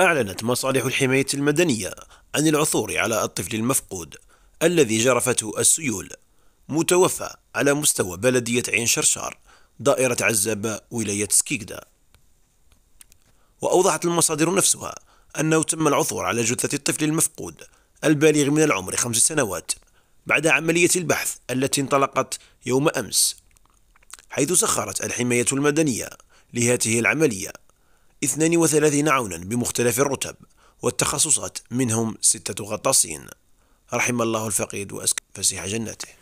أعلنت مصالح الحماية المدنية عن العثور على الطفل المفقود الذي جرفته السيول متوفى على مستوى بلدية عين شرشار دائرة عزابة ولاية سكيكدا وأوضحت المصادر نفسها أنه تم العثور على جثة الطفل المفقود البالغ من العمر خمس سنوات بعد عملية البحث التي انطلقت يوم أمس حيث سخرت الحماية المدنية لهذه العملية 32 عونا بمختلف الرتب والتخصصات منهم ستة غطاسين رحم الله الفقيد وأسكن فسيح جنته